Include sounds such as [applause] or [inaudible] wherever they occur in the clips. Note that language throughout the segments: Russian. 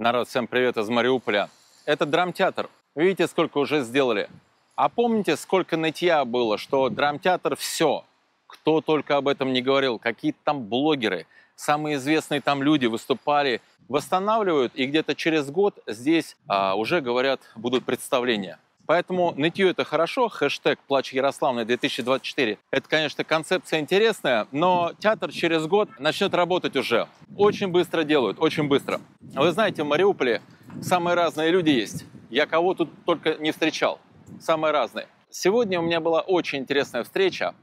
Народ, всем привет из Мариуполя. Это драмтеатр. Видите, сколько уже сделали? А помните, сколько нытья было, что драмтеатр все. Кто только об этом не говорил. Какие-то там блогеры, самые известные там люди выступали, восстанавливают, и где-то через год здесь а, уже, говорят, будут представления. Поэтому нытье – это хорошо, хэштег «Плач Ярославной 2024» – это, конечно, концепция интересная, но театр через год начнет работать уже. Очень быстро делают, очень быстро. Вы знаете, в Мариуполе самые разные люди есть. Я кого тут только не встречал. Самые разные. Сегодня у меня была очень интересная встреча.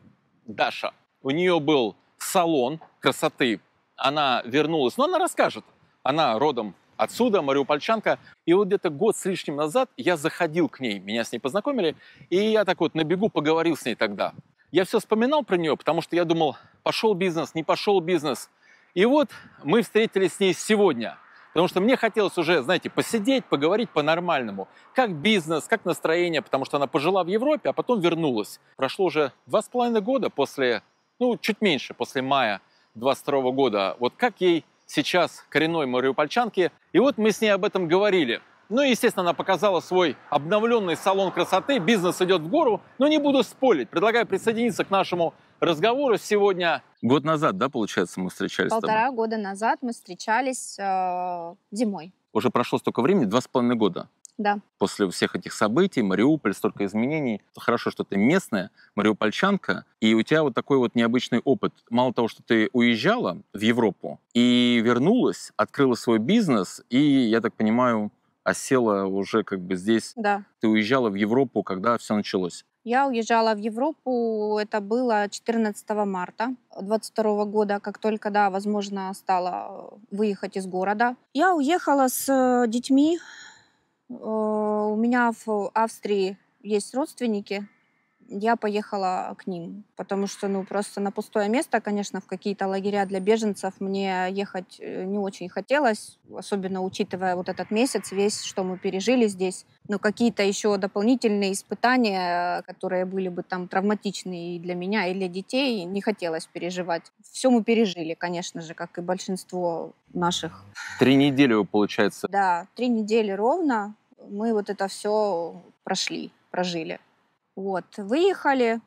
Даша. У нее был салон красоты. Она вернулась, но ну, она расскажет. Она родом Отсюда мариупольчанка. И вот где-то год с лишним назад я заходил к ней, меня с ней познакомили, и я так вот на бегу поговорил с ней тогда. Я все вспоминал про нее, потому что я думал, пошел бизнес, не пошел бизнес. И вот мы встретились с ней сегодня – Потому что мне хотелось уже, знаете, посидеть, поговорить по-нормальному. Как бизнес, как настроение, потому что она пожила в Европе, а потом вернулась. Прошло уже два с половиной года после, ну, чуть меньше, после мая 22 года. Вот как ей сейчас коренной мариупольчанки. И вот мы с ней об этом говорили. Ну и, естественно, она показала свой обновленный салон красоты. Бизнес идет в гору, но не буду спорить. Предлагаю присоединиться к нашему разговору сегодня. Год назад, да, получается, мы встречались? Полтора года назад мы встречались э, зимой. Уже прошло столько времени, два с половиной года. Да. После всех этих событий, Мариуполь, столько изменений. Хорошо, что ты местная, мариупольчанка, и у тебя вот такой вот необычный опыт. Мало того, что ты уезжала в Европу и вернулась, открыла свой бизнес, и, я так понимаю, осела уже как бы здесь. Да. Ты уезжала в Европу, когда все началось. Я уезжала в Европу, это было 14 марта 22 года, как только, да, возможно, стало выехать из города. Я уехала с э, детьми, Э, у меня в Австрии есть родственники, я поехала к ним, потому что, ну, просто на пустое место, конечно, в какие-то лагеря для беженцев мне ехать э, не очень хотелось, особенно учитывая вот этот месяц весь, что мы пережили здесь. Но какие-то еще дополнительные испытания, которые были бы там травматичны и для меня, и для детей, не хотелось переживать. Все мы пережили, конечно же, как и большинство наших. Три недели, получается. Да, три недели ровно мы вот это все прошли, прожили. Вот. Выехали,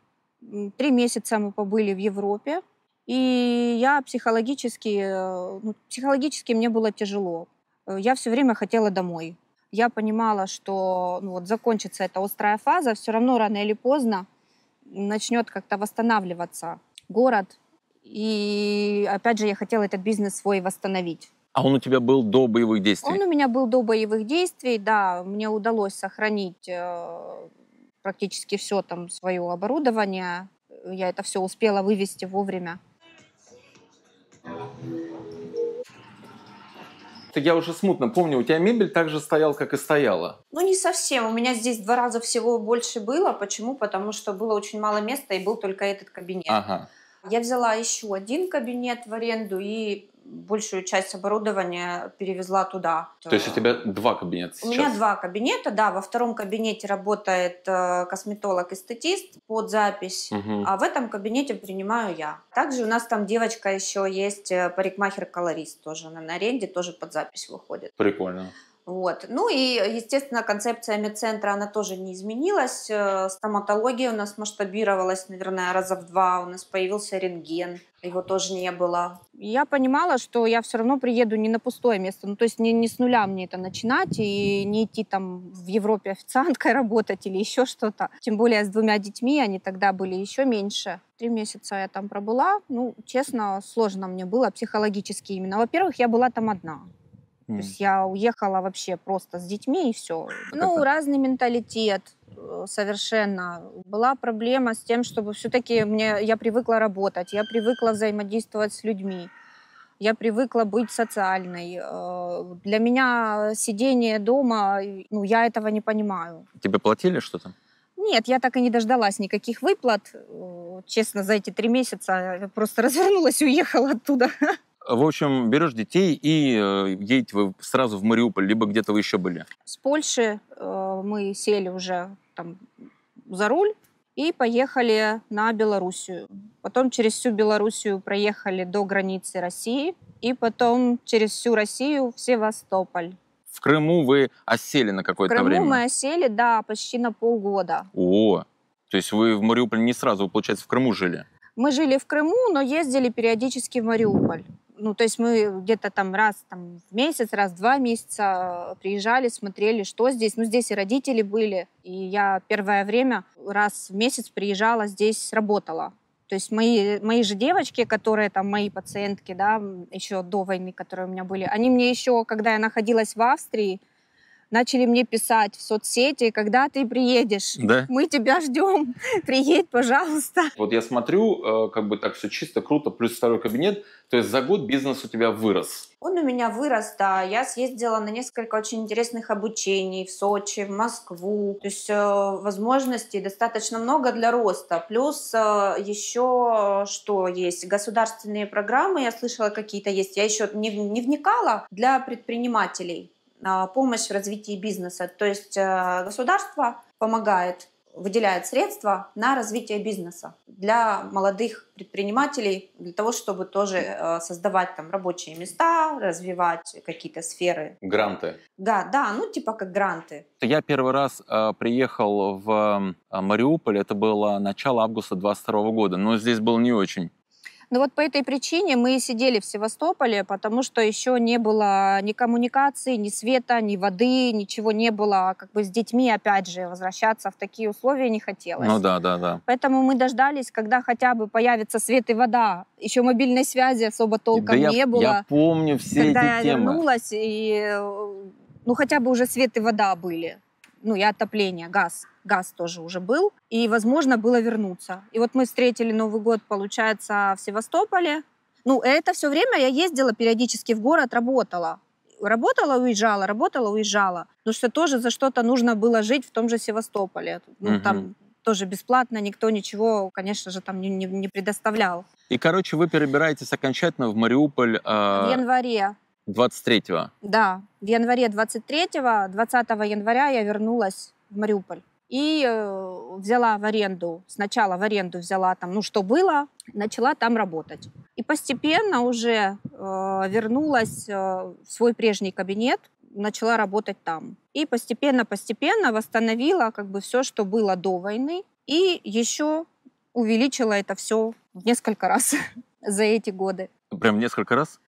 три месяца мы побыли в Европе, и я психологически, э, ну, психологически мне было тяжело. Э, я все время хотела домой. Я понимала, что ну, вот закончится эта острая фаза, все равно рано или поздно начнет как-то восстанавливаться город. И опять же, я хотела этот бизнес свой восстановить. А он у тебя был до боевых действий? Он у меня был до боевых действий, да. Мне удалось сохранить э, практически все там свое оборудование. Я это все успела вывести вовремя. я уже смутно помню, у тебя мебель так же стоял, как и стояла. Ну, не совсем. У меня здесь два раза всего больше было. Почему? Потому что было очень мало места и был только этот кабинет. Ага. Я взяла еще один кабинет в аренду и большую часть оборудования перевезла туда. То есть у тебя два кабинета сейчас? У меня два кабинета, да. Во втором кабинете работает э, косметолог и статист под запись, угу. а в этом кабинете принимаю я. Также у нас там девочка еще есть, э, парикмахер-колорист тоже, она на аренде тоже под запись выходит. Прикольно. Вот. Ну и, естественно, концепция медцентра, она тоже не изменилась. Э, стоматология у нас масштабировалась, наверное, раза в два. У нас появился рентген, его тоже не было. Я понимала, что я все равно приеду не на пустое место. Ну, то есть не, не с нуля мне это начинать и не идти там в Европе официанткой [laughs] работать или еще что-то. Тем более с двумя детьми, они тогда были еще меньше. Три месяца я там пробыла. Ну, честно, сложно мне было психологически именно. Во-первых, я была там одна. Mm. То есть я уехала вообще просто с детьми и все. ну, это? разный менталитет э, совершенно. Была проблема с тем, чтобы все-таки мне, я привыкла работать, я привыкла взаимодействовать с людьми, я привыкла быть социальной. Э, для меня сидение дома, ну, я этого не понимаю. Тебе платили что-то? Нет, я так и не дождалась никаких выплат. Э, честно, за эти три месяца я просто [laughs] развернулась и уехала оттуда. В общем, берешь детей и э, едете вы сразу в Мариуполь, либо где-то вы еще были. С Польши э, мы сели уже там за руль и поехали на Белоруссию. Потом через всю Белоруссию проехали до границы России и потом через всю Россию в Севастополь. В Крыму вы осели на какое-то время? В Крыму время. мы осели, да, почти на полгода. О, то есть вы в Мариуполе не сразу, получается, в Крыму жили? Мы жили в Крыму, но ездили периодически в Мариуполь ну, то есть мы где-то там раз там, в месяц, раз в два месяца э, приезжали, смотрели, что здесь. Ну, здесь и родители были, и я первое время раз в месяц приезжала, здесь работала. То есть мои, мои же девочки, которые там мои пациентки, да, еще до войны, которые у меня были, они мне еще, когда я находилась в Австрии, начали мне писать в соцсети, когда ты приедешь, да? [laughs] мы тебя ждем, [laughs] приедь, пожалуйста. Вот я смотрю, э, как бы так все чисто, круто, плюс второй кабинет, то есть за год бизнес у тебя вырос. Он у меня вырос, да. Я съездила на несколько очень интересных обучений в Сочи, в Москву. То есть э, возможностей достаточно много для роста. Плюс э, еще что есть? Государственные программы, я слышала, какие-то есть. Я еще не, не вникала для предпринимателей помощь в развитии бизнеса. То есть э, государство помогает, выделяет средства на развитие бизнеса для молодых предпринимателей, для того, чтобы тоже э, создавать там рабочие места, развивать какие-то сферы. Гранты. Да, да, ну типа как гранты. Я первый раз э, приехал в э, Мариуполь, это было начало августа 22 года, но здесь был не очень но ну, вот по этой причине мы сидели в Севастополе, потому что еще не было ни коммуникации, ни света, ни воды, ничего не было. А как бы с детьми, опять же, возвращаться в такие условия не хотелось. Ну да, да, да. Поэтому мы дождались, когда хотя бы появится свет и вода. Еще мобильной связи особо толком да не я, было. Я помню все когда эти я вернулась, и э, ну хотя бы уже свет и вода были ну и отопление, газ. Газ тоже уже был, и возможно было вернуться. И вот мы встретили Новый год, получается, в Севастополе. Ну, это все время я ездила периодически в город, работала. Работала, уезжала, работала, уезжала. Потому что тоже за что-то нужно было жить в том же Севастополе. Ну, угу. там тоже бесплатно, никто ничего, конечно же, там не, не, не предоставлял. И, короче, вы перебираетесь окончательно в Мариуполь. Э... В январе. 23-го? Да, в январе 23-го, 20 января я вернулась в Мариуполь. И э, взяла в аренду, сначала в аренду взяла там, ну что было, начала там работать. И постепенно уже э, вернулась э, в свой прежний кабинет, начала работать там. И постепенно-постепенно восстановила как бы все, что было до войны, и еще увеличила это все в несколько раз [laughs] за эти годы. Прям несколько раз?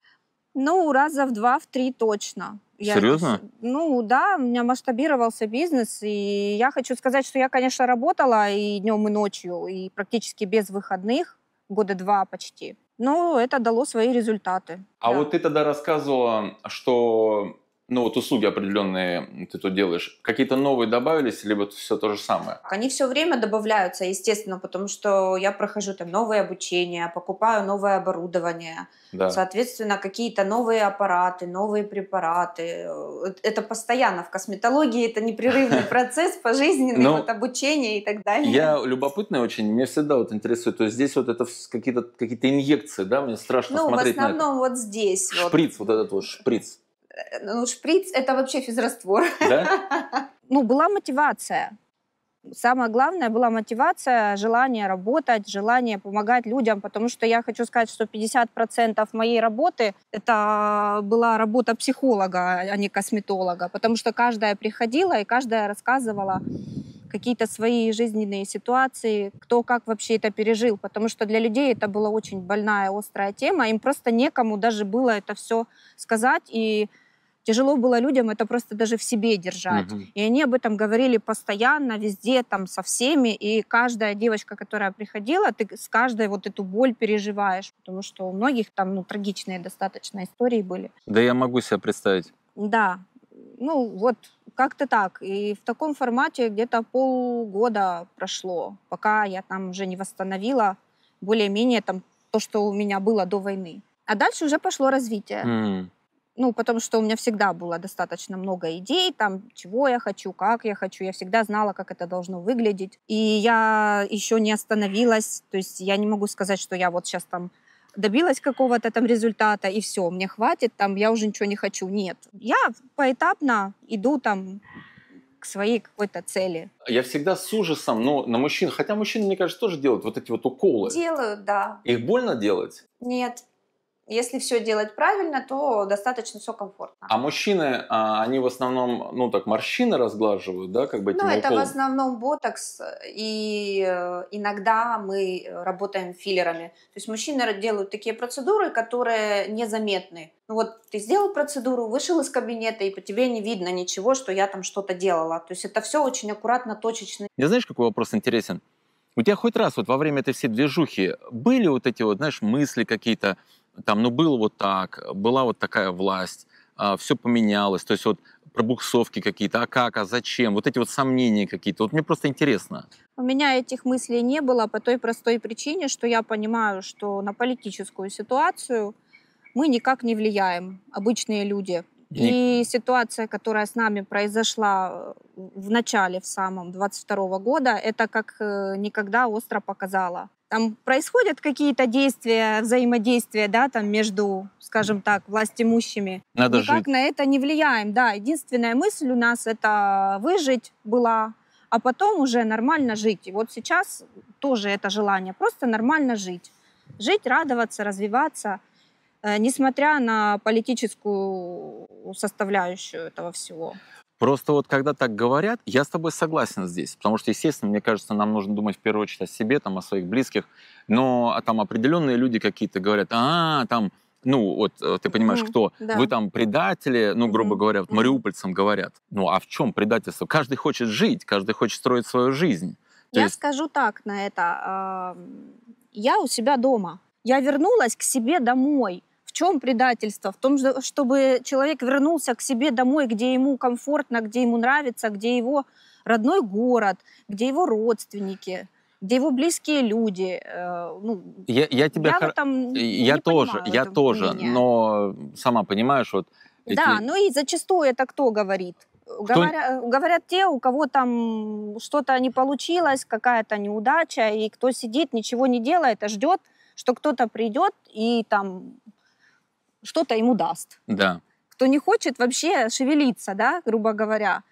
Ну, раза в два, в три точно. Я, Серьезно? Ну да, у меня масштабировался бизнес, и я хочу сказать, что я, конечно, работала и днем, и ночью, и практически без выходных, года два почти. Но это дало свои результаты. А да. вот ты тогда рассказывала, что ну вот услуги определенные ты тут делаешь, какие-то новые добавились, либо все то же самое? Они все время добавляются, естественно, потому что я прохожу там новые обучения, покупаю новое оборудование, да. соответственно, какие-то новые аппараты, новые препараты. Э, э, это постоянно в косметологии, это непрерывный [laughs] процесс пожизненный, ну, вот обучение и так далее. Я любопытный очень, меня всегда вот интересует, то есть здесь вот это какие-то какие-то инъекции, да, мне страшно ну, смотреть на Ну, в основном вот здесь. Шприц, вот этот вот шприц. Ну, ну, шприц – это вообще физраствор. Да? [laughs] Ну, была мотивация. Самое главное была мотивация, желание работать, желание помогать людям, потому что я хочу сказать, что 50% моей работы это была работа психолога, а не косметолога, потому что каждая приходила и каждая рассказывала какие-то свои жизненные ситуации, кто как вообще это пережил, потому что для людей это была очень больная, острая тема, им просто некому даже было это все сказать, и тяжело было людям это просто даже в себе держать. Угу. И они об этом говорили постоянно, везде, там, со всеми. И каждая девочка, которая приходила, ты с каждой вот эту боль переживаешь, потому что у многих там, ну, трагичные достаточно истории были. Да я могу себе представить. Да. Ну, вот как-то так. И в таком формате где-то полгода прошло, пока я там уже не восстановила более-менее там то, что у меня было до войны. А дальше уже пошло развитие. Mm. Ну, потому что у меня всегда было достаточно много идей, там, чего я хочу, как я хочу. Я всегда знала, как это должно выглядеть. И я еще не остановилась. То есть я не могу сказать, что я вот сейчас там добилась какого-то там результата, и все, мне хватит, там, я уже ничего не хочу. Нет. Я поэтапно иду там к своей какой-то цели. Я всегда с ужасом, но ну, на мужчин, хотя мужчины, мне кажется, тоже делают вот эти вот уколы. Делают, да. Их больно делать? Нет если все делать правильно, то достаточно все комфортно. А мужчины, а, они в основном, ну так, морщины разглаживают, да, как бы Ну, это уколом. в основном ботокс, и э, иногда мы работаем филлерами. То есть мужчины делают такие процедуры, которые незаметны. Ну вот ты сделал процедуру, вышел из кабинета, и по тебе не видно ничего, что я там что-то делала. То есть это все очень аккуратно, точечно. Не знаешь, какой вопрос интересен? У тебя хоть раз вот во время этой всей движухи были вот эти вот, знаешь, мысли какие-то, там, ну, было вот так, была вот такая власть, а, все поменялось, то есть вот пробуксовки какие-то, а как, а зачем, вот эти вот сомнения какие-то, вот мне просто интересно. У меня этих мыслей не было по той простой причине, что я понимаю, что на политическую ситуацию мы никак не влияем, обычные люди. И... И ситуация, которая с нами произошла э, в начале, в самом 22 года, это как э, никогда остро показала там происходят какие-то действия, взаимодействия, да, там между, скажем так, властимущими. Надо Никак жить. на это не влияем, да. Единственная мысль у нас это выжить была, а потом уже нормально жить. И вот сейчас тоже это желание, просто нормально жить. Жить, радоваться, развиваться, э, несмотря на политическую составляющую этого всего. Просто вот когда так говорят, я с тобой согласен здесь, потому что, естественно, мне кажется, нам нужно думать в первую очередь о себе, там, о своих близких, но а там определенные люди какие-то говорят, а, там, ну, вот э, ты понимаешь, mm-hmm, кто? Да. Вы там предатели, ну, грубо mm-hmm. говоря, вот мариупольцам говорят. Ну, а в чем предательство? Каждый хочет жить, каждый хочет строить свою жизнь. То я есть... скажу так на это. Я у себя дома. Я вернулась к себе домой. В чем предательство? В том, чтобы человек вернулся к себе домой, где ему комфортно, где ему нравится, где его родной город, где его родственники где его близкие люди. Э, ну, я, я тебя я, хор... этом я тоже, я тоже, мнения. но сама понимаешь, вот. Эти... Да, ну и зачастую это кто говорит? Кто... Говоря, э, говорят те, у кого там что-то не получилось, какая-то неудача, и кто сидит, ничего не делает, а ждет, что кто-то придет и там что-то ему даст. Да. Кто не хочет вообще шевелиться, да, грубо говоря.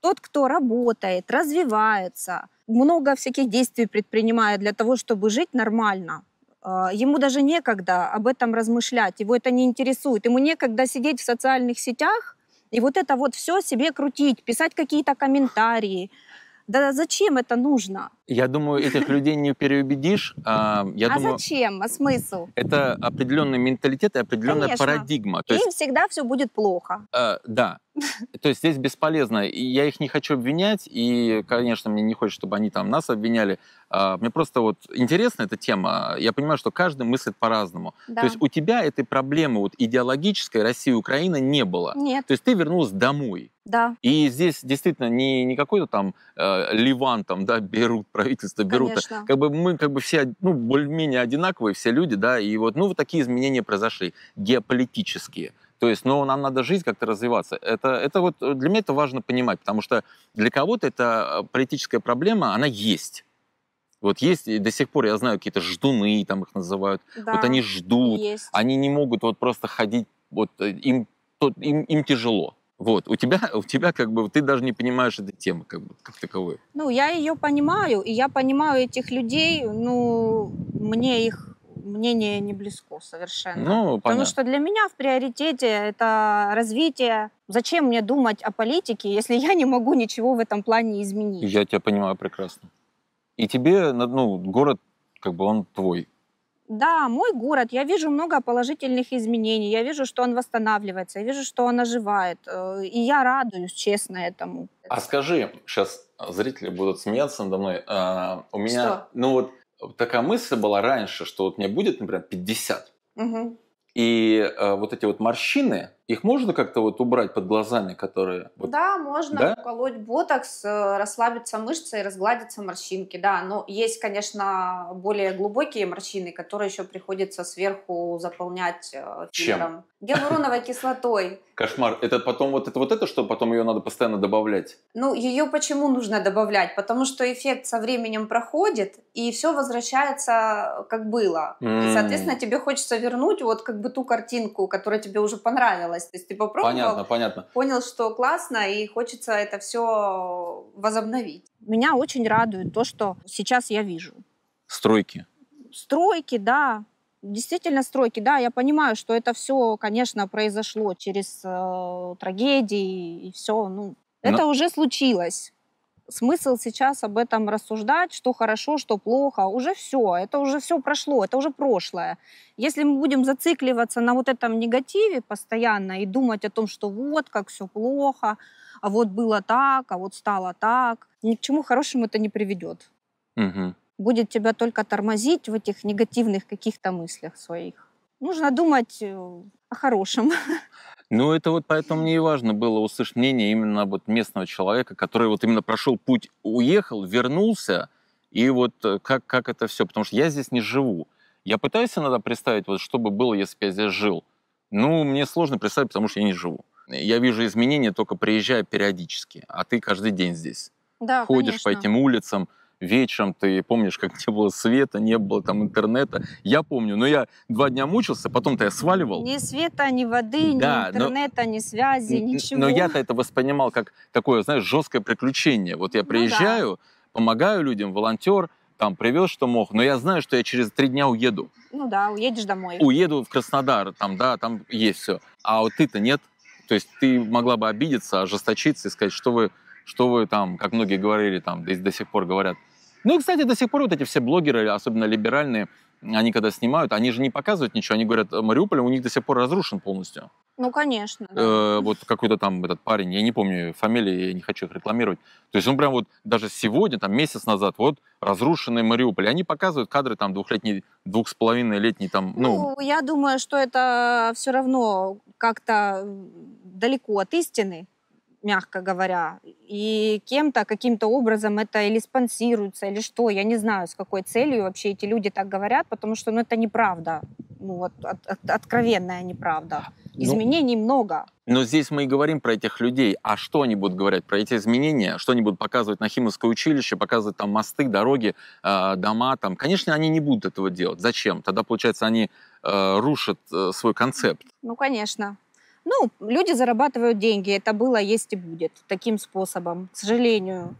Тот, кто работает, развивается, много всяких действий предпринимает для того, чтобы жить нормально, э, ему даже некогда об этом размышлять, его это не интересует, ему некогда сидеть в социальных сетях и вот это вот все себе крутить, писать какие-то комментарии, да зачем это нужно? Я думаю, этих людей не переубедишь. А, а зачем? А смысл? Это определенный менталитет и определенная парадигма. То Им всегда все будет плохо. Э, да. То есть здесь бесполезно. я их не хочу обвинять, и, конечно, мне не хочется, чтобы они там нас обвиняли. А, мне просто вот интересна эта тема. Я понимаю, что каждый мыслит по-разному. Да. То есть у тебя этой проблемы вот идеологической России и Украины не было. Нет. То есть ты вернулась домой. Да. И здесь действительно не, не какой-то там э, Ливан, там, да, Берут, правительство Берута. Конечно. Как бы мы как бы все, ну, более-менее одинаковые все люди, да, и вот, ну, вот такие изменения произошли геополитические. То есть, но ну, нам надо жить, как-то развиваться. Это, это вот э, для меня это важно понимать, потому что для кого-то эта э, политическая проблема, она есть. Вот есть, до сих пор я знаю, какие-то ждуны, там их называют. Да, вот они ждут, есть. они не могут вот просто ходить, вот э, им, то, им, им тяжело. Вот, у тебя, у тебя как бы, ты даже не понимаешь этой темы как, бы, как таковой. Ну, я ее понимаю, и я понимаю этих людей, ну, мне их мнение не близко совершенно. Ну, понятно. Потому что для меня в приоритете это развитие. Зачем мне думать о политике, если я не могу ничего в этом плане изменить? Я тебя понимаю прекрасно. И тебе, ну, город, как бы он твой. Да, мой город, я вижу много положительных изменений, я вижу, что он восстанавливается, я вижу, что он оживает, э, и я радуюсь, честно, этому. А скажи, сейчас зрители будут смеяться надо мной, а, у меня, что? ну вот такая мысль была раньше, что вот мне будет, например, 50. Угу. И э, вот эти вот морщины, их можно как-то вот убрать под глазами, которые... Вот... Да, можно да? уколоть ботокс, э, расслабиться мышцы и разгладиться морщинки, да. Но есть, конечно, более глубокие морщины, которые еще приходится сверху заполнять э, филлером. Чем? Гиалуроновой кислотой. Кошмар. Это потом вот это вот это, что потом ее надо постоянно добавлять? Ну, ее почему нужно добавлять? Потому что эффект со временем проходит, и все возвращается э, как было. Mm. И, соответственно, тебе хочется вернуть вот как бы ту картинку, которая тебе уже понравилась понравилось. То есть ты попробовал, понятно, понятно. понял, что классно, и хочется это все возобновить. Меня очень радует то, что сейчас я вижу. Стройки. Стройки, да. Действительно, стройки, да, я понимаю, что это все, конечно, произошло через э, трагедии и все, ну, Но... это уже случилось смысл сейчас об этом рассуждать, что хорошо, что плохо, уже все, это уже все прошло, это уже прошлое. Если мы будем зацикливаться на вот этом негативе постоянно и думать о том, что вот как все плохо, а вот было так, а вот стало так, ни к чему хорошему это не приведет. Угу. Будет тебя только тормозить в этих негативных каких-то мыслях своих. Нужно думать э, о хорошем. [laughs] Ну, это вот поэтому мне и важно было услышать мнение именно вот местного человека, который вот именно прошел путь, уехал, вернулся, и вот э, как, как это все, потому что я здесь не живу. Я пытаюсь иногда представить, вот что бы было, если бы я здесь жил. Ну, мне сложно представить, потому что я не живу. Я вижу изменения, только приезжая периодически, а ты каждый день здесь. Да, Ходишь конечно. по этим улицам, вечером, ты помнишь, как не было света, не было там интернета. Я помню, но я два дня мучился, потом-то я сваливал. Ни света, ни воды, да, ни интернета, но, ни связи, ничего. Но я-то это воспринимал как такое, знаешь, жесткое приключение. Вот я приезжаю, ну, да. помогаю людям, волонтер, там привез, что мог, но я знаю, что я через три дня уеду. Ну да, уедешь домой. Уеду в Краснодар, там, да, там есть все. А вот ты-то нет. То есть ты могла бы обидеться, ожесточиться и сказать, что вы, что вы там, как многие говорили, там, до, до сих пор говорят, ну и, кстати, до сих пор вот эти все блогеры, особенно либеральные, они когда снимают, они же не показывают ничего, они говорят, «Э, Мариуполь у них до сих пор разрушен полностью. Ну, конечно. Да. Э, вот какой-то там этот парень, я не помню фамилии, я не хочу их рекламировать. То есть он прям вот даже сегодня, там месяц назад, вот разрушенный Мариуполь. И они показывают кадры там двухлетний, двух с половиной летний там. Ну, ну, я думаю, что это все равно как-то далеко от истины мягко говоря. И кем-то, каким-то образом это или спонсируется, или что. Я не знаю, с какой целью вообще эти люди так говорят, потому что ну, это неправда. Ну, вот, от, от, откровенная неправда. Ну, Изменений ну, много. Но здесь мы и говорим про этих людей. А что они будут говорить про эти изменения? Что они будут показывать на Химовское училище, показывать там мосты, дороги, э, дома там? Конечно, они не будут этого делать. Зачем? Тогда, получается, они э, рушат э, свой концепт. Ну, конечно. Ну, люди зарабатывают деньги, это было, есть и будет таким способом, к сожалению.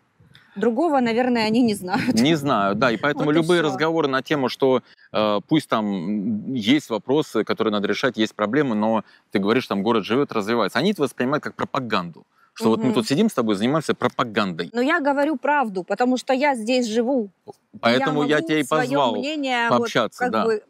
Другого, наверное, они не знают. Не знаю, да. И поэтому [laughs] вот любые и разговоры на тему, что э, пусть там есть вопросы, которые надо решать, есть проблемы, но ты говоришь, там город живет, развивается. Они это воспринимают как пропаганду. Что угу. вот мы тут сидим с тобой, занимаемся пропагандой. Но я говорю правду, потому что я здесь живу. Поэтому я, я тебя и позвал мнение, пообщаться, вот, как да. бы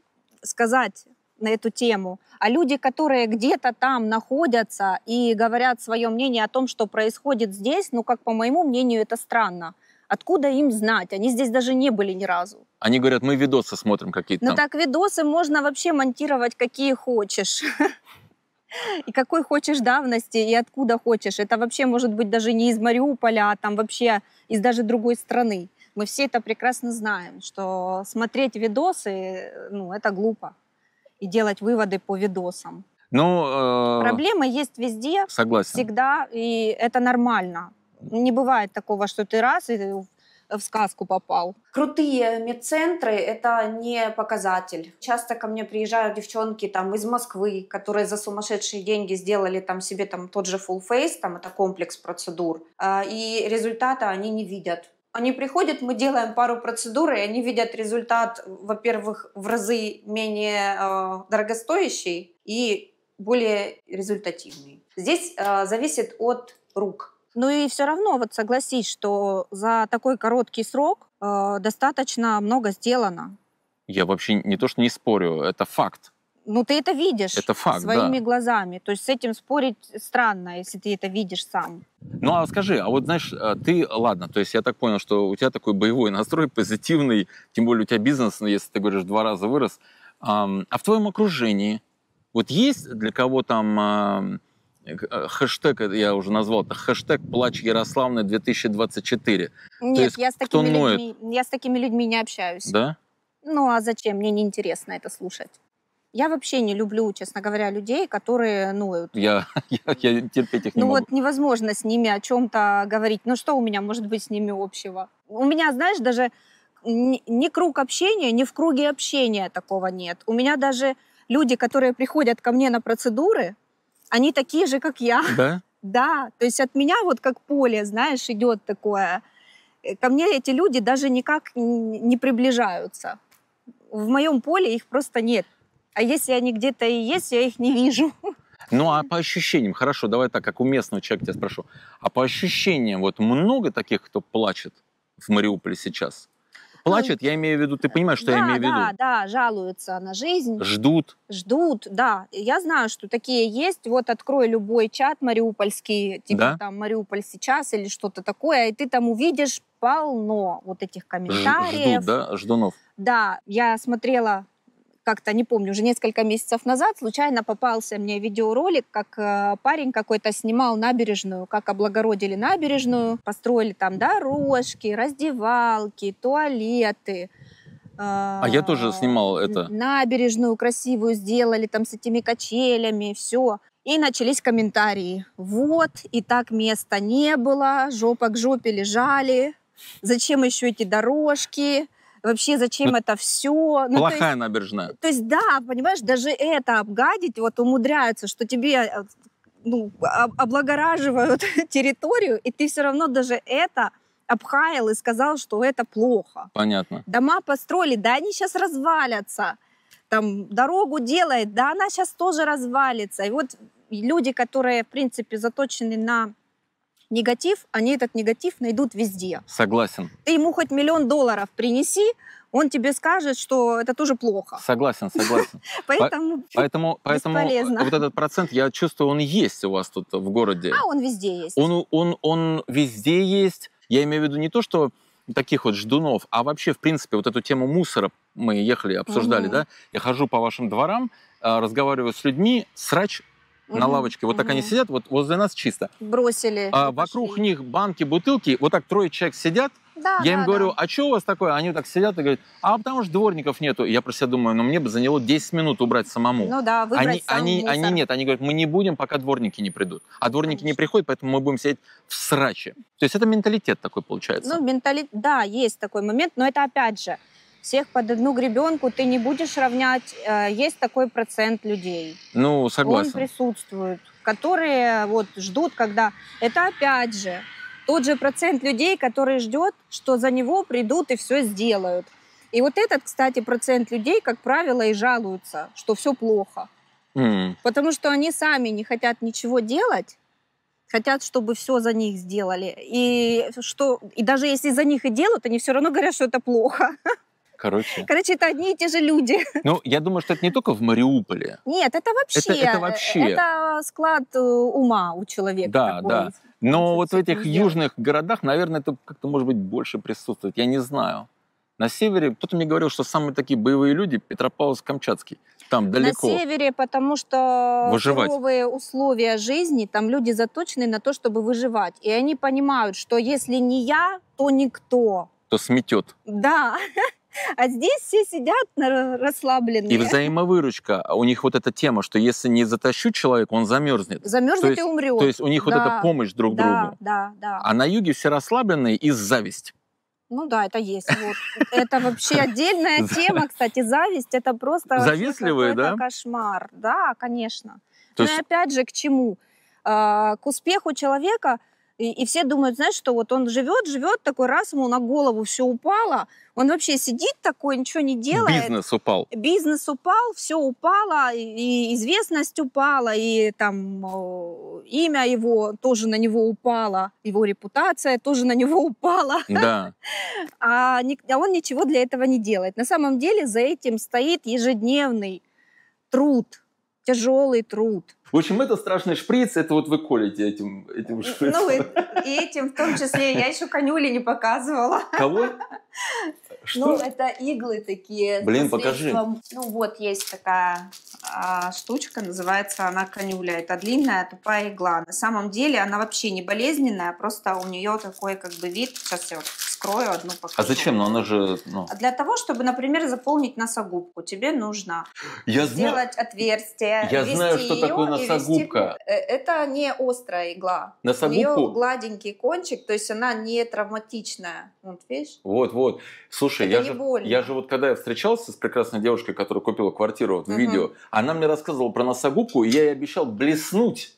сказать на эту тему, а люди, которые где-то там находятся и говорят свое мнение о том, что происходит здесь, ну, как по моему мнению, это странно. Откуда им знать? Они здесь даже не были ни разу. Они говорят, мы видосы смотрим какие-то. Ну так видосы можно вообще монтировать какие хочешь. [laughs] И какой хочешь давности, и откуда хочешь. Это вообще может быть даже не из Мариуполя, а там вообще из даже другой страны. Мы все это прекрасно знаем, что смотреть видосы, э, ну, это глупо и делать выводы по видосам. Ну, э... Проблемы есть везде. Согласен. Всегда, и это нормально. Не бывает такого, что ты раз и в сказку попал. Крутые медцентры – это не показатель. Часто ко мне приезжают девчонки там из Москвы, которые за сумасшедшие деньги сделали там себе там тот же full face, там это комплекс процедур, а, и результата они не видят. Они приходят, мы делаем пару процедур, и они видят результат, во-первых, в разы менее э, дорогостоящий и более результативный. Здесь э, зависит от рук. Ну и все равно, вот согласись, что за такой короткий срок э, достаточно много сделано. Я вообще не то, что не спорю, это факт. Ну, ты это видишь это факт, своими да. глазами. То есть с этим спорить странно, если ты это видишь сам. Ну, а скажи, а вот, знаешь, а, ты, ладно, то есть я так понял, что у тебя такой боевой настрой, [laughs] позитивный, тем более у тебя бизнес, ну, если ты говоришь, два раза вырос. А в твоем окружении вот есть для кого там э, хэштег, я уже назвал это, хэштег «Плач Ярославны 2024». Нет, то есть, я, с такими людьми, я с такими людьми не общаюсь. Да? Ну, а зачем? Мне неинтересно это слушать. Я вообще не люблю, честно говоря, людей, которые нуют. Я, [laughs] я, я терпеть их не ну, могу. Ну вот невозможно с ними о чем-то говорить. Ну что у меня может быть с ними общего? У меня, знаешь, даже ни круг общения, ни в круге общения такого нет. У меня даже люди, которые приходят ко мне на процедуры, они такие же, как я. [laughs] Да? Да, то есть от меня вот как поле, знаешь, идет такое. Э, ко мне эти люди даже никак не приближаются. В моем поле их просто нет. А если они где-то и есть, я их не вижу. Ну, а по ощущениям, хорошо, давай так, как у местного человека тебя спрошу. А по ощущениям, вот много таких, кто плачет в Мариуполе сейчас? Плачет, я имею в виду, ты понимаешь, что да, я имею в виду? Да, да, жалуются на жизнь. Ждут. Ждут, да. Я знаю, что такие есть. Вот открой любой чат мариупольский, типа да? там «Мариуполь сейчас» или что-то такое, и ты там увидишь полно вот этих комментариев. Ждут, да, ждунов. Да, я смотрела как-то, не помню, уже несколько месяцев назад случайно попался мне видеоролик, как э, парень какой-то снимал набережную, как облагородили набережную, построили там дорожки, раздевалки, туалеты. Э, а я тоже снимал это. Набережную красивую сделали там с этими качелями, все. И начались комментарии. Вот, и так места не было, жопа к жопе лежали, зачем еще эти дорожки, вообще зачем ну, это все. Ну, плохая есть, набережная. То есть, да, понимаешь, даже это обгадить, вот умудряются, что тебе э, ну, облагораживают [laughs] территорию, и ты все равно даже это обхаял и сказал, что это плохо. Понятно. Дома построили, да, они сейчас развалятся. Там дорогу делает, да, она сейчас тоже развалится. И вот люди, которые, в принципе, заточены на негатив, они этот негатив найдут везде. Согласен. Ты ему хоть миллион долларов принеси, он тебе скажет, что это тоже плохо. Согласен, согласен. [laughs] Поэтому, поэтому, поэтому вот этот процент, я чувствую, он есть у вас тут в городе. А он везде есть. Он, он, он везде есть. Я имею в виду не то, что таких вот ждунов, а вообще, в принципе, вот эту тему мусора мы ехали, обсуждали, угу. да? Я хожу по вашим дворам, а, разговариваю с людьми, срач на лавочке. Вот так они сидят, вот возле нас чисто. Бросили. А вокруг них банки, бутылки. Вот так трое человек сидят. Да, я да, им говорю, да. а что у вас такое? Они так сидят и говорят, а потому что дворников нету. Я про себя думаю, ну мне бы заняло 10 минут убрать самому. Ну да, выбрать они, сам они, они нет, они говорят, мы не будем, пока дворники не придут. А дворники Конечно. не приходят, поэтому мы будем сидеть в сраче. То есть это менталитет такой получается. Ну, менталитет, да, есть такой момент, но это опять же, всех под одну гребенку ты не будешь равнять. Э, есть такой процент людей. Ну, согласен. Он присутствует, которые вот ждут, когда... Это опять же тот же процент людей, который ждет, что за него придут и все сделают. И вот этот, кстати, процент людей, как правило, и жалуются, что все плохо. Mm. Потому что они сами не хотят ничего делать, хотят, чтобы все за них сделали. И, что, и даже если за них и делают, они все равно говорят, что это плохо. [laughs] Короче. Короче, это одни и те же люди. [laughs] Ну, я думаю, что это не только в Мариуполе. Нет, это вообще. Это, это вообще. Это склад э, ума у человека. Да, такой. да. Но вот в этих везде. южных городах, наверное, это как-то, может быть, больше присутствует. Я не знаю. На севере, кто-то мне говорил, что самые такие боевые люди Петропавловск-Камчатский. Там далеко. На севере, потому что выживать. суровые условия жизни, там люди заточены на то, чтобы выживать. И они понимают, что если не я, то никто. То сметет. Да. [laughs] А здесь все сидят расслабленные. И взаимовыручка. А у них вот эта тема, что если не затащу человека, он замерзнет. Замерзнет есть, и умрет. То есть у них да. вот эта помощь друг да, другу. Да, да. А на юге все расслабленные и зависть. Ну да, это есть. Вот. Это вообще отдельная [laughs] тема, кстати, зависть. Это просто Завистливые, да? кошмар. Да, конечно. То ну есть... Но опять же, к чему? А, к успеху человека и, и все думают, знаешь, что вот он живет, живет, такой раз ему на голову все упало, он вообще сидит такой, ничего не делает. Бизнес упал. Бизнес упал, все упало, и известность упала, и там имя его тоже на него упало, его репутация тоже на него [laughs] упала. Да. А, а он ничего для этого не делает. На самом деле за этим стоит ежедневный труд, тяжелый труд. В общем, это страшный шприц, это вот вы колите этим, этим шприцем. Ну, и, и этим в том числе. Я еще конюли не показывала. Кого? Ну, Что? Ну, это иглы такие. Блин, покажи. Ну, вот есть такая а, штучка, называется она конюля. Это длинная тупая игла. На самом деле она вообще не болезненная, просто у нее такой как бы вид. Сейчас я вот вскрою одну покажу. А зачем? Ну, она же... Ну... А для того, чтобы, например, заполнить носогубку, тебе нужно я сделать зна... отверстие, Я знаю, что такое носогубка. Вести... Э, это не острая игла. Носогубку? У нее гладенький кончик, то есть она не травматичная. Вот, видишь? Вот, вот. Слушай, это я же, я же вот когда я встречался с прекрасной девушкой, которая купила квартиру вот, в угу. видео, она мне рассказывала про носогубку, и я ей обещал блеснуть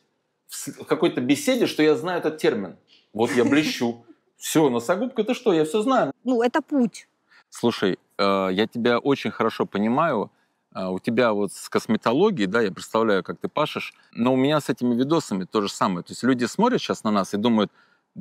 в какой-то беседе, что я знаю этот термин. Вот я [laughs] блещу. Все, носогубка, ты что, я все знаю. Ну, это путь. Слушай, э, я тебя очень хорошо понимаю. Э, у тебя вот с косметологией, да, я представляю, как ты пашешь, но у меня с этими видосами то же самое. То есть люди смотрят сейчас на нас и думают,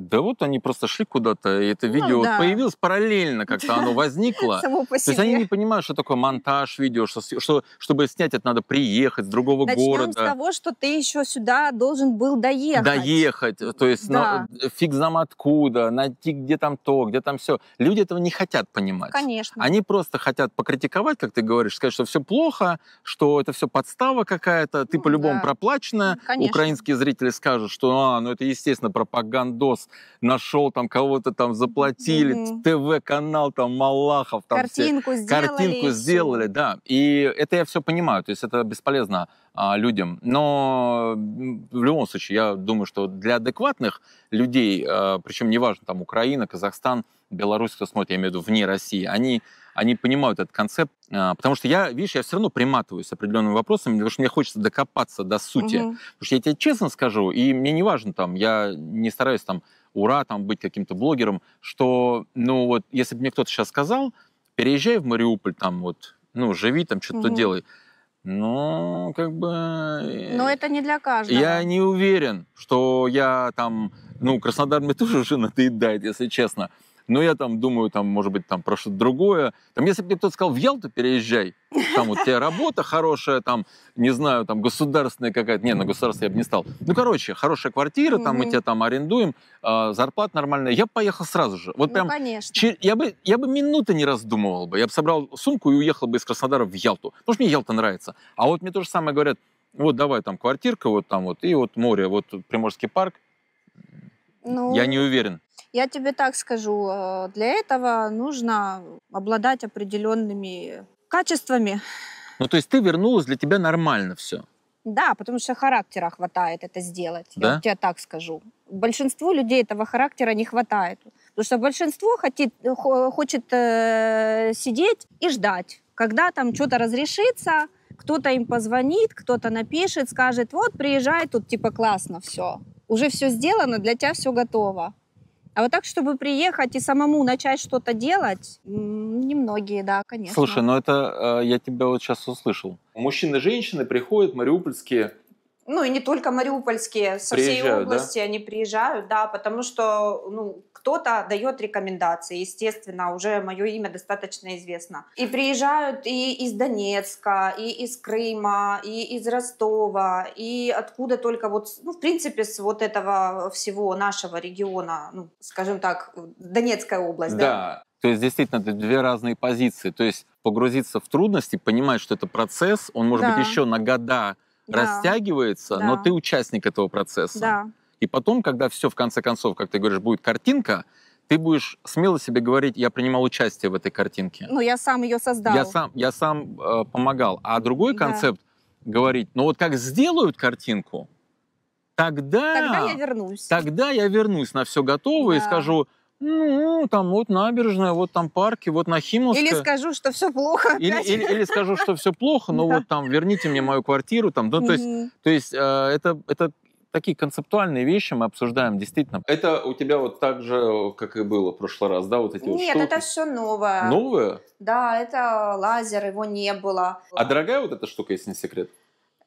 да вот они просто шли куда-то, и это ну, видео да. появилось параллельно, как-то да. оно возникло. [laughs] Само по себе. То есть они не понимают, что такое монтаж видео, что, что чтобы снять это надо приехать с другого Начнем города. Начнем с того, что ты еще сюда должен был доехать. Доехать, то есть ну, да. на, э, фиг знам откуда, найти где там то, где там все. Люди этого не хотят понимать. Конечно. Они просто хотят покритиковать, как ты говоришь, сказать, что все плохо, что это все подстава какая-то, ты ну, по-любому да. проплаченная. Ну, конечно. Украинские зрители скажут, что а, ну это естественно пропагандос нашел, там кого-то там заплатили, mm-hmm. ТВ-канал, там Малахов, там картинку все, сделали. Картинку сделали, да. И это я все понимаю, то есть это бесполезно а, людям. Но в любом случае, я думаю, что для адекватных людей, а, причем неважно, там Украина, Казахстан, Беларусь, кто смотрит, я имею в виду вне России, они они понимают этот концепт. А, потому что я, видишь, я все равно приматываюсь определенными вопросами, потому что мне хочется докопаться до сути. Угу. Потому что я тебе честно скажу, и мне не важно там, я не стараюсь там ура, там, быть каким-то блогером, что, ну, вот, если бы мне кто-то сейчас сказал, переезжай в Мариуполь, там, вот, ну, живи, там, что-то угу. делай, но как бы... Э, но это не для каждого. Я не уверен, что я там... Ну, Краснодар мне [laughs] тоже уже надоедает, если честно но я там думаю, там, может быть, там про что-то другое. Там, если бы мне кто-то сказал, в Ялту переезжай, там вот тебе работа хорошая, там, не знаю, там государственная какая-то, не, на государство я бы не стал. Ну, короче, хорошая квартира, там мы тебя там арендуем, а, зарплата нормальная. Я бы поехал сразу же. Вот ну, прям, конечно. я, бы, я бы минуты не раздумывал бы. Я бы собрал сумку и уехал бы из Краснодара в Ялту. Потому что мне Ялта нравится. А вот мне то же самое говорят, вот давай там квартирка, вот там вот, и вот море, вот Приморский парк. Ну... Я не уверен. Я тебе так скажу, э, для этого нужно обладать определенными качествами. Ну, то есть ты вернулась, для тебя нормально все? Да, потому что характера хватает это сделать. Да? Я тебе так скажу. Большинству людей этого характера не хватает. Потому что большинство хотит, э, хочет э, сидеть и ждать, когда там что-то разрешится, кто-то им позвонит, кто-то напишет, скажет, вот, приезжай, тут типа классно все. Уже все сделано, для тебя все готово. А вот так, чтобы приехать и самому начать что-то делать, немногие, да, конечно. Слушай, ну это э, я тебя вот сейчас услышал. Мужчины и женщины приходят мариупольские ну и не только мариупольские, со приезжают, всей области да? они приезжают, да, потому что ну, кто-то дает рекомендации, естественно, уже мое имя достаточно известно. И приезжают и из Донецка, и из Крыма, и из Ростова, и откуда только вот, ну, в принципе, с вот этого всего нашего региона, ну, скажем так, Донецкая область, да. да? То есть, действительно, это две разные позиции. То есть, погрузиться в трудности, понимать, что это процесс, он может да. быть еще на года да. растягивается, да. но ты участник этого процесса. Да. И потом, когда все в конце концов, как ты говоришь, будет картинка, ты будешь смело себе говорить, я принимал участие в этой картинке. Ну, я сам ее создал. Я сам, я сам э, помогал. А другой да. концепт говорить, ну вот как сделают картинку, тогда... Тогда я вернусь. Тогда я вернусь на все готовое да. и скажу, ну, там вот набережная, вот там парки, вот на Химовской. Или скажу, что все плохо. Или, или, или скажу, что все плохо, но ну вот там верните мне мою квартиру, там, ну, то есть, то есть э, это, это такие концептуальные вещи мы обсуждаем, действительно. Это у тебя вот так же, как и было в прошлый раз, да, вот эти Нет, вот штуки? Нет, это все новое. Новое? Да, это лазер, его не было. А дорогая вот эта штука, если не секрет?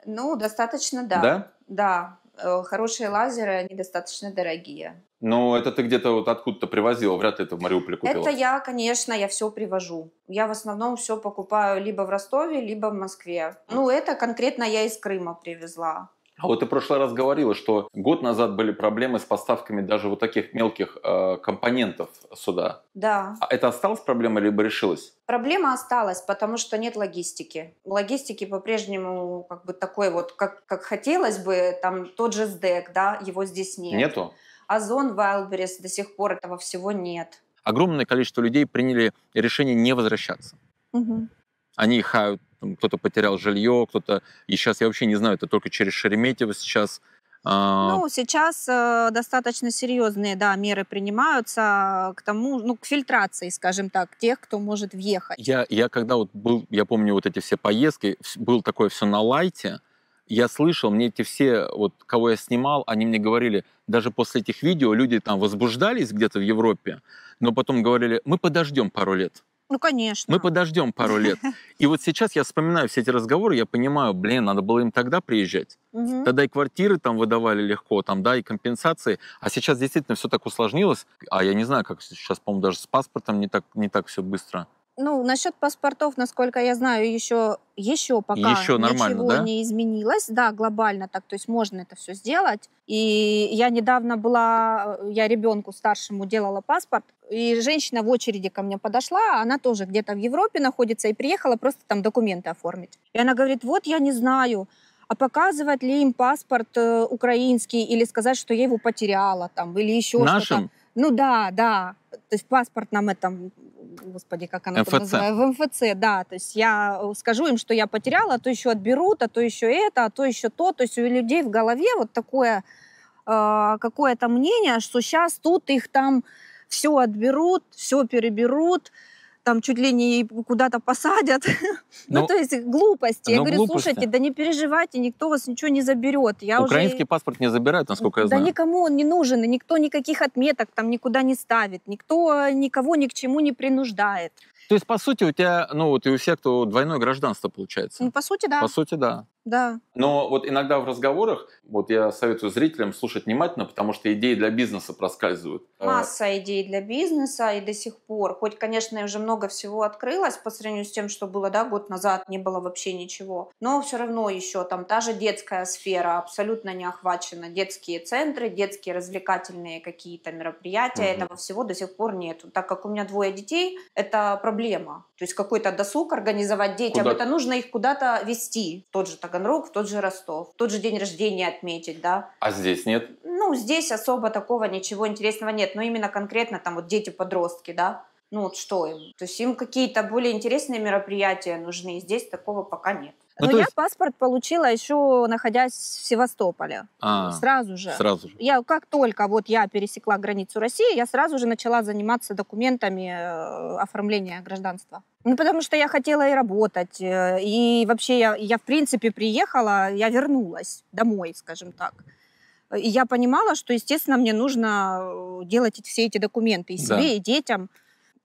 Ну, достаточно, да. Да? Да. Э, хорошие лазеры, они достаточно дорогие. Ну, это ты где-то вот откуда-то привозила, вряд ли это в Мариуполе купила. Это я, конечно, я все привожу. Я в основном все покупаю либо в Ростове, либо в Москве. Ну, это конкретно я из Крыма привезла. А вот ты в прошлый раз говорила, что год назад были проблемы с поставками даже вот таких мелких э, компонентов сюда. Да. А это осталась проблема, либо решилась? Проблема осталась, потому что нет логистики. Логистики по-прежнему как бы такой вот, как, как хотелось бы, там тот же СДЭК, да, его здесь нет. Нету? Озон, Wildberries, до сих пор этого всего нет. Огромное количество людей приняли решение не возвращаться. Угу. Они хают кто-то потерял жилье, кто-то... И сейчас я вообще не знаю, это только через Шереметьево сейчас а. ну, сейчас э, достаточно серьезные, да, меры принимаются к тому, ну, к фильтрации, скажем так, тех, кто может въехать. Я, я когда вот был, я помню вот эти все поездки, был такое все на лайте, я слышал, мне эти все, вот кого я снимал, они мне говорили, даже после этих видео люди там возбуждались где-то в Европе, но потом говорили, мы подождем пару лет. Ну, конечно. Мы подождем пару лет. [laughs] И вот сейчас я вспоминаю все эти разговоры, я понимаю, блин, надо было им тогда приезжать. Угу. Тогда и квартиры там выдавали легко, там, да, и компенсации. А сейчас действительно все так усложнилось. А я не знаю, как сейчас, по-моему, даже с паспортом не так, не так все быстро. Ну, насчет паспортов, насколько я знаю, еще, еще пока еще ничего да? не изменилось. Да, глобально так, то есть можно это все сделать. И я недавно была, э, я ребенку старшему делала паспорт, и женщина в очереди ко мне подошла, она тоже где-то в Европе находится, и приехала просто там документы оформить. И она говорит, вот я не знаю, а показывать ли им паспорт э, украинский или сказать, что я его потеряла там, или еще что-то. Ну да, да. То есть паспорт нам это, господи, как она МФЦ. называется, в МФЦ, да. То есть я э, скажу им, что я потеряла, а то еще отберут, а то еще это, а то еще то. То есть у людей в голове вот такое э, какое-то мнение, что сейчас тут их там все отберут, все переберут там чуть ли не куда-то посадят. [laughs] Ну, ну то есть глупости. я ну, говорю, глупости. слушайте, да не переживайте, никто вас ничего не заберет. Я Украинский уже... паспорт не забирают, насколько я да знаю. Да никому он не нужен, и никто никаких отметок там никуда не ставит, никто никого ни к чему не принуждает. То есть, по сути, у тебя, ну вот и у всех, кто двойное гражданство получается. Ну, по сути, да. По сути, да. Да. Но вот иногда в разговорах, вот я советую зрителям слушать внимательно, потому что идеи для бизнеса проскальзывают. А, Масса идей для бизнеса и до сих пор. Хоть, конечно, уже много всего открылось по сравнению с тем, что было да, год назад, не было вообще ничего. Но все равно еще там та же детская сфера абсолютно не охвачена. Детские центры, детские развлекательные какие-то мероприятия, угу. этого всего до сих пор нет. Так как у меня двое детей, это проблема. То есть какой-то досуг организовать детям, куда? это нужно их куда-то вести. Тот же так Таганрог, в тот же Ростов, тот же день рождения отметить, да. А здесь нет? Ну, здесь особо такого ничего интересного нет, но именно конкретно там вот дети-подростки, да, ну вот что им? То есть им какие-то более интересные мероприятия нужны, здесь такого пока нет. Ну, Но я есть... паспорт получила еще находясь в Севастополе. А, сразу же. Сразу же. Я как только вот я пересекла границу России, я сразу же начала заниматься документами э, оформления гражданства. Ну, потому что я хотела и работать. Э, и вообще я, я в принципе, приехала, я вернулась домой, скажем так. И я понимала, что, естественно, мне нужно э, делать все эти документы и себе, да. и детям,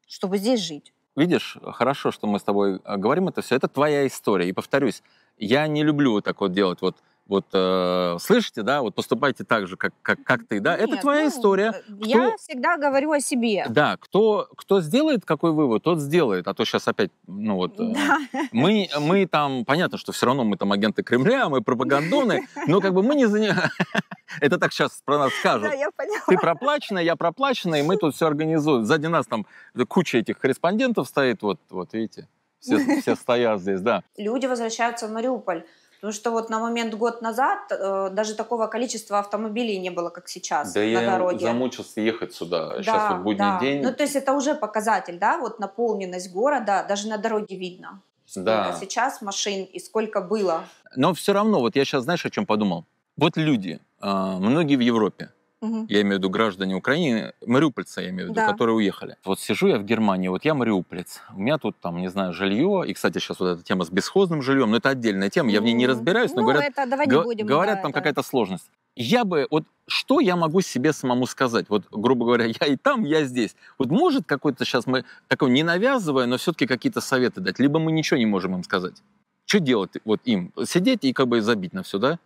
чтобы здесь жить видишь, хорошо, что мы с тобой э, говорим это все. Это твоя история. И повторюсь, я не люблю так вот делать. Вот вот э, слышите, да, вот поступайте так же, как, как, как ты, да, Нет, это твоя ну, история. Э, кто, я всегда говорю о себе. Да, кто, кто сделает какой вывод, тот сделает, а то сейчас опять, ну вот, э, да. э, мы, мы там, понятно, что все равно мы там агенты Кремля, мы пропагандоны, но как бы мы не занимаемся, [laughs] это так сейчас про нас скажут. Да, я поняла. Ты проплаченная, я проплаченная, и мы тут все организуем. Сзади нас там куча этих корреспондентов стоит, вот, вот видите, все, все стоят здесь, да. Люди возвращаются в Мариуполь Потому что вот на момент год назад э, даже такого количества автомобилей не было, как сейчас да на я замучился ехать сюда. Да, сейчас вот будний да. день. Ну, то есть это уже показатель, да, вот наполненность города, даже на дороге видно. Сколько да. сейчас машин и сколько было. Но все равно, вот я сейчас знаешь, о чем подумал? Вот люди, э, многие в Европе, Угу. Я имею в виду граждане Украины, мариупольцы, я имею в виду, да. которые уехали. Вот сижу я в Германии, вот я мариуполец, у меня тут там, не знаю, жилье, и, кстати, сейчас вот эта тема с бесхозным жильем, но это отдельная тема, я в ней не разбираюсь, но ну, говорят, это, давай не будем, говорят да, там какая-то сложность. Я бы, вот что я могу себе самому сказать? Вот, грубо говоря, я и там, я здесь. Вот может какой-то сейчас мы, такой не навязывая, но все-таки какие-то советы дать, либо мы ничего не можем им сказать. Что делать вот им? Сидеть и как бы забить на все, да?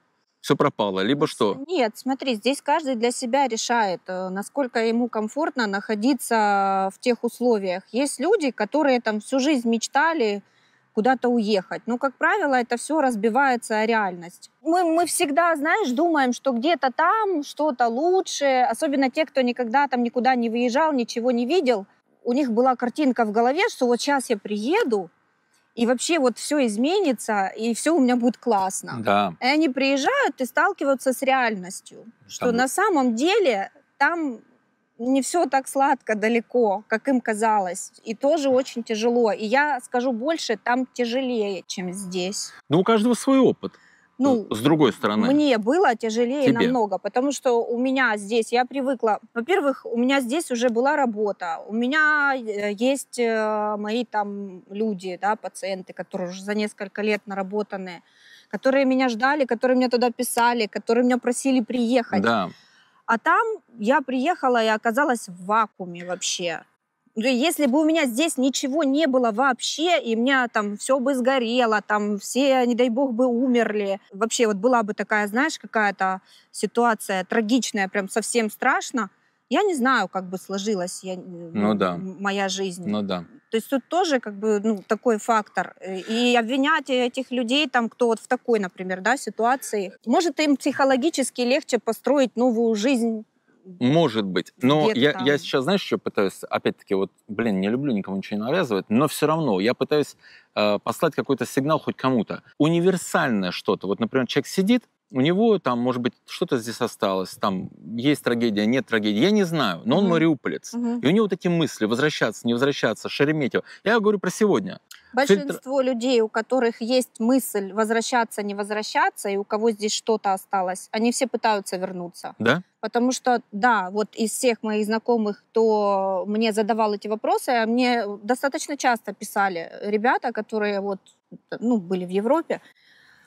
все пропало, либо что? Нет, смотри, здесь каждый для себя решает, э, насколько ему комфортно находиться в тех условиях. Есть люди, которые там всю жизнь мечтали куда-то уехать. Но, как правило, это все разбивается о реальность. Мы, мы всегда, знаешь, думаем, что где-то там что-то лучше, особенно те, кто никогда там никуда не выезжал, ничего не видел. У них была картинка в голове, что вот сейчас я приеду, и вообще вот все изменится, и все у меня будет классно. Да. И они приезжают и сталкиваются с реальностью, там... что на самом деле там не все так сладко далеко, как им казалось. И тоже очень тяжело. И я скажу больше, там тяжелее, чем здесь. Но ну, у каждого свой опыт ну, с другой стороны. Мне было тяжелее Тебе. намного, потому что у меня здесь, я привыкла, во-первых, у меня здесь уже была работа, у меня э, есть э, мои там люди, да, пациенты, которые уже за несколько лет наработанные, которые меня ждали, которые меня туда писали, которые меня просили приехать. Да. А там я приехала и оказалась в вакууме вообще. Если бы у меня здесь ничего не было вообще, и у меня там все бы сгорело, там все, не дай бог, бы умерли. Вообще вот была бы такая, знаешь, какая-то ситуация трагичная, прям совсем страшно. Я не знаю, как бы сложилась я, ну, да. моя жизнь. Ну да. То есть тут тоже как бы ну, такой фактор. Э, и обвинять э, этих людей, там, кто вот в такой, например, да, ситуации, может им психологически легче построить новую жизнь может быть. Но я, я сейчас, знаешь, что пытаюсь, опять-таки, вот, блин, не люблю никому ничего не навязывать, но все равно я пытаюсь э, послать какой-то сигнал хоть кому-то. Универсальное что-то. Вот, например, человек сидит, у него там, может быть, что-то здесь осталось, там есть трагедия, нет трагедии, я не знаю, но он mm мариуполец. mm И у него вот эти мысли, возвращаться, не возвращаться, Шереметьево. Я говорю про сегодня. Большинство Фильтр... людей, у которых есть мысль возвращаться, не возвращаться, и у кого здесь что-то осталось, они все пытаются вернуться. Да? Потому что, да, вот из всех моих знакомых, кто мне задавал эти вопросы, а мне достаточно часто писали ребята, которые вот, ну, были в Европе,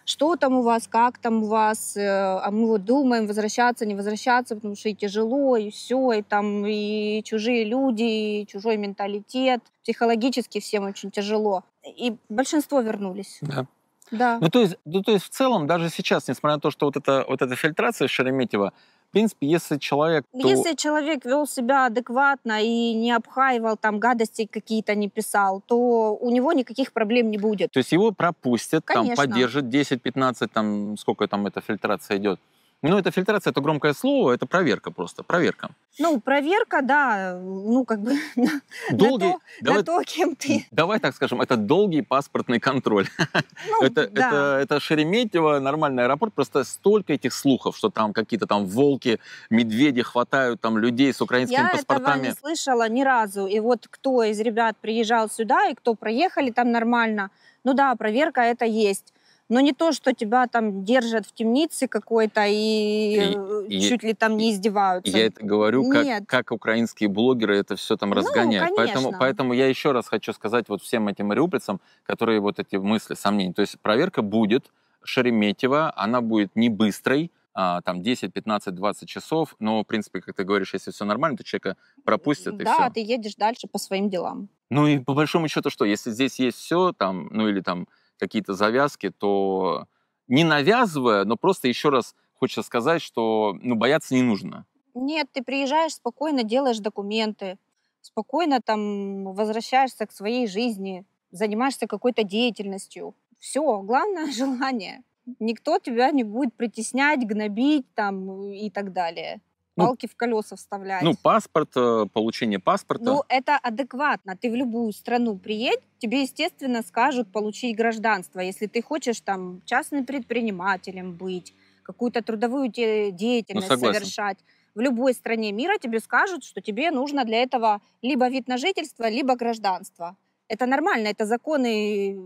что там у вас, как там у вас, э, а мы вот думаем, возвращаться, не возвращаться, потому что и тяжело, и все, и там и чужие люди, и чужой менталитет, психологически всем очень тяжело. И большинство вернулись. Да. Да. Ну то, есть, ну, то есть в целом, даже сейчас, несмотря на то, что вот, это, вот эта фильтрация Шереметьева, в принципе, если человек... То... Если человек вел себя адекватно и не обхаивал, там, гадости какие-то не писал, то у него никаких проблем не будет. То есть его пропустят, Конечно. там, поддержат 10-15, там, сколько там эта фильтрация идет. Ну, это фильтрация, это громкое слово, это проверка просто, проверка. Ну, проверка, да, ну, как бы [laughs] долгий, на, то, давай, на то, кем ты. Давай так скажем, это долгий паспортный контроль. [laughs] Ну, это, да. это, это Шереметьево, нормальный аэропорт, просто столько этих слухов, что там какие-то там волки, медведи хватают там людей с украинскими Я паспортами. Я этого не слышала ни разу. И вот кто из ребят приезжал сюда, и кто проехали там нормально, ну да, проверка это есть но не то, что тебя там держат в темнице какой-то и, и э, чуть ли там не издеваются. Я это говорю, как, как украинские блогеры это все там ну, разгоняют. Ну, поэтому, поэтому я еще раз хочу сказать вот всем этим мариупольцам, которые вот эти мысли, сомнения. То есть проверка будет, Шереметьева, она будет не быстрой, а, там 10, 15, 20 часов, но, в принципе, как ты говоришь, если все нормально, то человека пропустят, да, и все. Да, ты едешь дальше по своим делам. Ну и по большому счету что, если здесь есть все, там, ну или там какие-то завязки, то не навязывая, но просто еще раз хочется сказать, что ну, бояться не нужно. Нет, ты приезжаешь спокойно, делаешь документы, спокойно там возвращаешься к своей жизни, занимаешься какой-то деятельностью. Все, главное [laughs] желание. Никто тебя не будет притеснять, гнобить там и так далее. Ну, палки ну, в колеса вставлять. Ну, паспорт, э, получение паспорта. Ну, это адекватно. Ты в любую страну приедь, тебе, естественно, скажут получить гражданство. Если ты хочешь там частным предпринимателем быть, какую-то трудовую ну, деятельность ну, согласен. совершать, в любой стране мира тебе скажут, что тебе нужно для этого либо вид на жительство, либо гражданство. Это нормально, это законы э,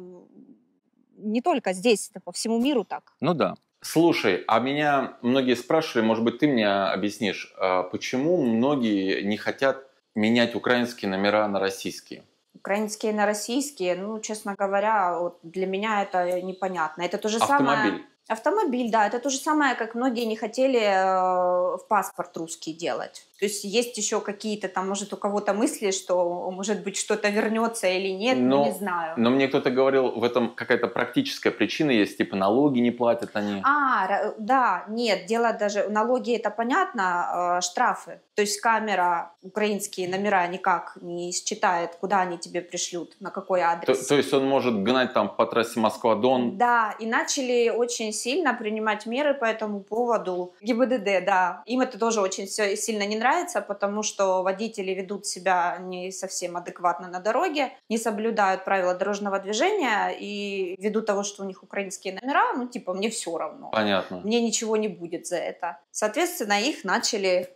не только здесь, это по всему миру так. Ну да. Слушай, а меня многие спрашивали, может быть, ты мне объяснишь, а, почему многие не хотят менять украинские номера на российские? Украинские на российские, ну, честно говоря, вот для меня это непонятно. Это то же Автомобиль. самое... Автомобиль, да, это то же самое, как многие не хотели э, в паспорт русский делать. То есть есть еще какие-то там, может, у кого-то мысли, что, может быть, что-то вернется или нет, ну, но, не знаю. Но мне кто-то говорил, в этом какая-то практическая причина есть, типа налоги не платят они. А, да, нет, дело даже, налоги это понятно, а, штрафы. То есть камера, украинские номера никак не считает, куда они тебе пришлют, на какой адрес. То, то есть он может гнать там по трассе Москва-Дон? Да, и начали очень сильно принимать меры по этому поводу. ГИБДД, да, им это тоже очень все сильно не нравится нравится, потому что водители ведут себя не совсем адекватно на дороге, не соблюдают правила дорожного движения и ввиду того, что у них украинские номера, ну типа мне все равно. Понятно. Мне ничего не будет за это. Соответственно, их начали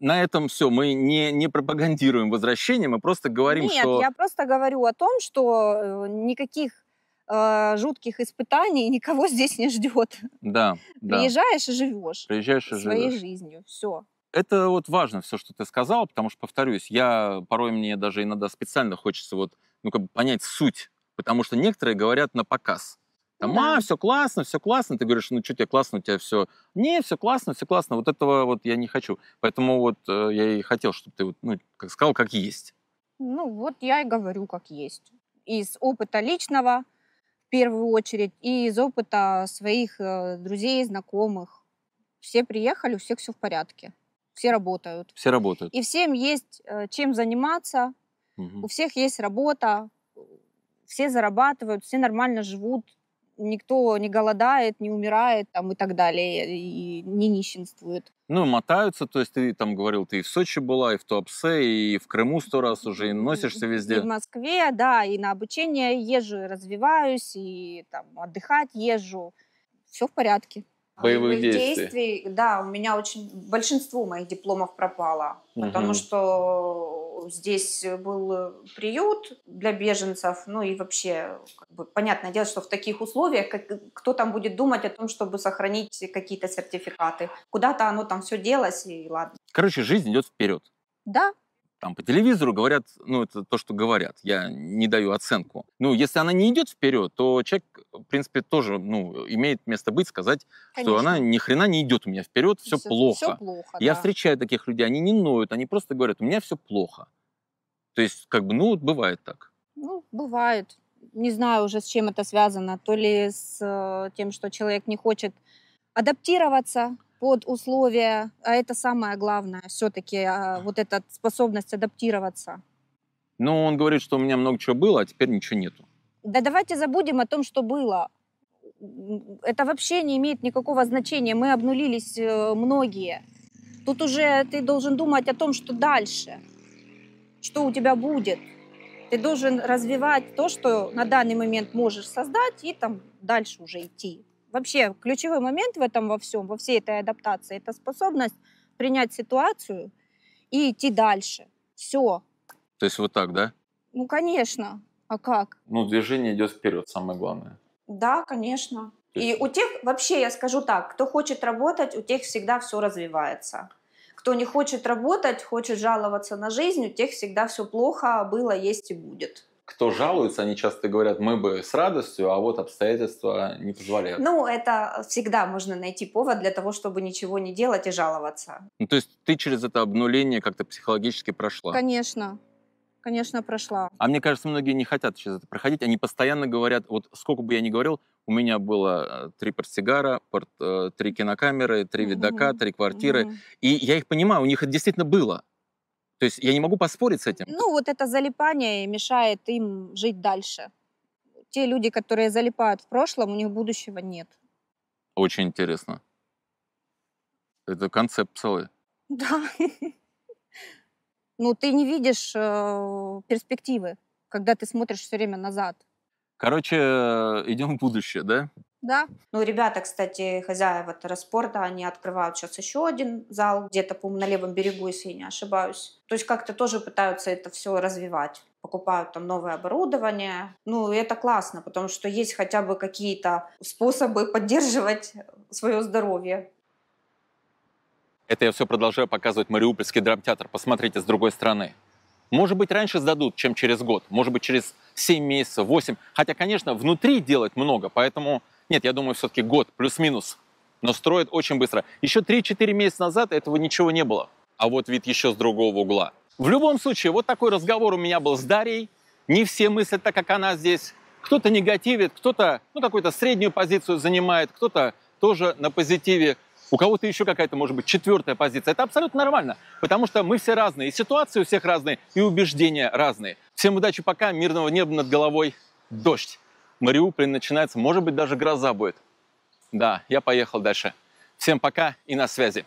на этом все. Мы не, не пропагандируем возвращение, мы просто говорим, Нет, что... Нет, я просто говорю о том, что э, никаких э, жутких испытаний никого здесь не ждет. Да. Приезжаешь и живешь. Приезжаешь и своей живешь. Своей жизнью. Все. Это вот важно все, что ты сказал, потому что, повторюсь, я порой мне даже иногда специально хочется вот, ну, как бы понять суть, потому что некоторые говорят на показ. Там, ну да. а, все классно, все классно. Ты говоришь, ну что тебе классно, у тебя все... Не, все классно, все классно. Вот этого вот я не хочу. Поэтому вот э, я и хотел, чтобы ты вот, ну, как сказал, как есть. Ну, вот я и говорю, как есть. Из опыта личного, в первую очередь, и из опыта своих э, друзей, знакомых. Все приехали, у всех все в порядке все работают. Все работают. И всем есть э, чем заниматься, угу. у всех есть работа, все зарабатывают, все нормально живут, никто не голодает, не умирает там, и так далее, и не нищенствует. Ну, мотаются, то есть ты там говорил, ты и в Сочи была, и в Туапсе, и в Крыму сто раз уже, и носишься везде. И в Москве, да, и на обучение езжу, и развиваюсь, и там отдыхать езжу. Все в порядке. А, боевых действий. действий. Да, у меня очень большинство моих дипломов пропало, угу. потому что здесь был приют для беженцев, ну и вообще, как бы, понятное дело, что в таких условиях как, кто там будет думать о том, чтобы сохранить какие-то сертификаты. Куда-то оно там все делось, и ладно. Короче, жизнь идет вперед. Да, там по телевизору говорят, ну, это то, что говорят, я не даю оценку. Ну, если она не идет вперед, то человек, в принципе, тоже, ну, имеет место быть сказать, Конечно. что она ни хрена не идет у меня вперед, все, все плохо. Все плохо, Я да. встречаю таких людей, они не ноют, они просто говорят, у меня все плохо. То есть, как бы, ну, бывает так. Ну, бывает. Не знаю уже, с чем это связано. То ли с э, тем, что человек не хочет адаптироваться, под условия, а это самое главное, все-таки а, вот эта способность адаптироваться. Ну, он говорит, что у меня много чего было, а теперь ничего нету. Да давайте забудем о том, что было. Это вообще не имеет никакого значения. Мы обнулились э, многие. Тут уже ты должен думать о том, что дальше, что у тебя будет. Ты должен развивать то, что на данный момент можешь создать, и там дальше уже идти. Вообще ключевой момент в этом во всем, во всей этой адаптации, это способность принять ситуацию и идти дальше. Все. То есть вот так, да? Ну, конечно. А как? Ну, движение идет вперед, самое главное. Да, конечно. И у тех, вообще я скажу так, кто хочет работать, у тех всегда все развивается. Кто не хочет работать, хочет жаловаться на жизнь, у тех всегда все плохо, было, есть и будет кто жалуется, они часто говорят, мы бы с радостью, а вот обстоятельства не позволяют. Ну, это всегда можно найти повод для того, чтобы ничего не делать и жаловаться. Ну, то есть ты через это обнуление как-то психологически прошла? Конечно. Конечно, прошла. А мне кажется, многие не хотят через это проходить. Они постоянно говорят, вот сколько бы я ни говорил, у меня было э, три портсигара, порт, э, три кинокамеры, три видака, mm-hmm. три квартиры. Mm-hmm. И я их понимаю, у них это действительно было. То есть я не могу поспорить с этим. Ну, вот это залипание мешает им жить дальше. Те люди, которые залипают в прошлом, у них будущего нет. Очень интересно. Это концепт целый. Да. [laughs] Ну, ты не видишь э, перспективы, когда ты смотришь все время назад. Короче, э, идем в будущее, да? да. Ну, ребята, кстати, хозяева Терраспорта, они открывают сейчас еще один зал, где-то, по-моему, на левом берегу, если я не ошибаюсь. То есть как-то тоже пытаются это все развивать покупают там новое оборудование. Ну, и это классно, потому что есть хотя бы какие-то способы поддерживать свое здоровье. Это я все продолжаю показывать Мариупольский драмтеатр. Посмотрите с другой стороны. Может быть, раньше сдадут, чем через год. Может быть, через 7 месяцев, 8. Хотя, конечно, внутри делать много, поэтому нет, я думаю, все-таки год, плюс-минус. Но строят очень быстро. Еще 3-4 месяца назад этого ничего не было. А вот вид еще с другого угла. В любом случае, вот такой разговор у меня был с Дарьей. Не все мыслят так, как она здесь. Кто-то негативит, кто-то ну, какую-то среднюю позицию занимает, кто-то тоже на позитиве. У кого-то еще какая-то, может быть, четвертая позиция. Это абсолютно нормально, потому что мы все разные. И ситуации у всех разные, и убеждения разные. Всем удачи пока, мирного неба над головой, дождь. Мариуполе начинается, может быть, даже гроза будет. Да, я поехал дальше. Всем пока и на связи.